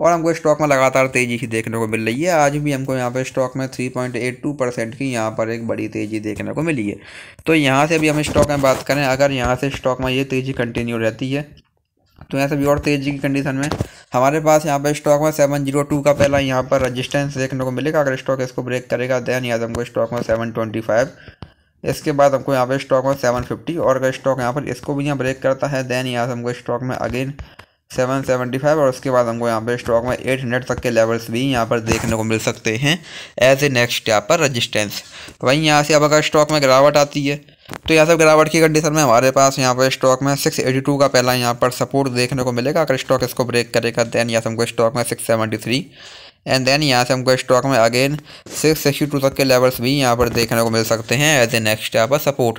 और हमको स्टॉक में लगातार तेज़ी ही देखने को मिल रही है आज भी हमको यहाँ पे स्टॉक में 3.82 परसेंट की यहाँ पर एक बड़ी तेज़ी देखने को मिली है तो यहाँ से भी हम स्टॉक में बात करें अगर यहाँ से स्टॉक में ये तेज़ी कंटिन्यू रहती है तो यहाँ से भी और तेज़ी की कंडीशन में हमारे पास यहाँ पर स्टॉक में सेवन जीरो टू का पहला यहाँ पर रजिस्टेंस देखने को मिलेगा अगर स्टॉक इसको ब्रेक करेगा दैन याद हमको स्टॉक में सेवन ट्वेंटी फाइव इसके बाद हमको यहाँ पे स्टॉक में सेवन फिफ्टी और अगर स्टॉक यहाँ पर इसको भी यहाँ ब्रेक करता है दैन याद हमको स्टॉक में अगेन 775 और उसके बाद हमको यहाँ पर स्टॉक में 800 तक के लेवल्स भी यहाँ पर देखने को मिल सकते हैं एज ए नेक्स्ट यहाँ पर रजिस्टेंस तो वहीं यहाँ से अब अगर स्टॉक में गिरावट आती है तो यहाँ सब गिरावट की कंडीशन में हमारे पास यहाँ पर स्टॉक में 682 का पहला यहाँ पर सपोर्ट देखने को मिलेगा अगर स्टॉक इसको ब्रेक करेगा देन यहाँ से हमको स्टॉक में थ्री एंड देन यहाँ से हमको स्टॉक में अगेन सिक्स सिक्सटी टू तक के लेवल्स भी यहाँ पर देखने को मिल सकते हैं एज ए नेक्स्ट यहाँ पर सपोर्ट